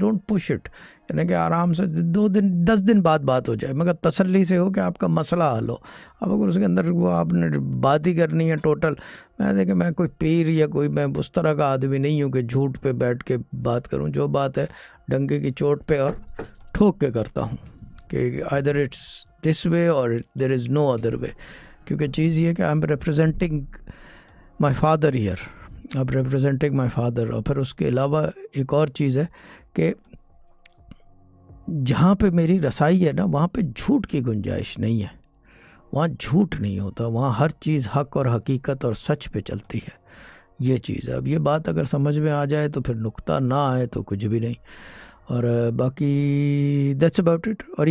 don't push it यानी कि आराम से दो दिन दस दिन बाद बात हो जाए मगर तसल्ली से हो कि आपका मसला हल हो अब अगर उसके अंदर वो आपने बात ही करनी है टोटल मैं देखें मैं कोई पीर या कोई मैं उस तरह का आदमी नहीं हूँ कि झूठ पे बैठ के बात करूँ जो बात है डंगे की चोट पे और ठोक के करता हूँ कि आदर इट्स दिस वे और there is no other way क्योंकि चीज़ ये कि I am representing my father year आप रिप्रेजेंटिंग माई फादर और फिर उसके अलावा एक और चीज़ है कि जहाँ पे मेरी रसाई है ना वहाँ पे झूठ की गुंजाइश नहीं है वहाँ झूठ नहीं होता वहाँ हर चीज़ हक और हकीकत और सच पे चलती है ये चीज़ है अब ये बात अगर समझ में आ जाए तो फिर नुकता ना आए तो कुछ भी नहीं और बाकी दैट्स अबाउट इट और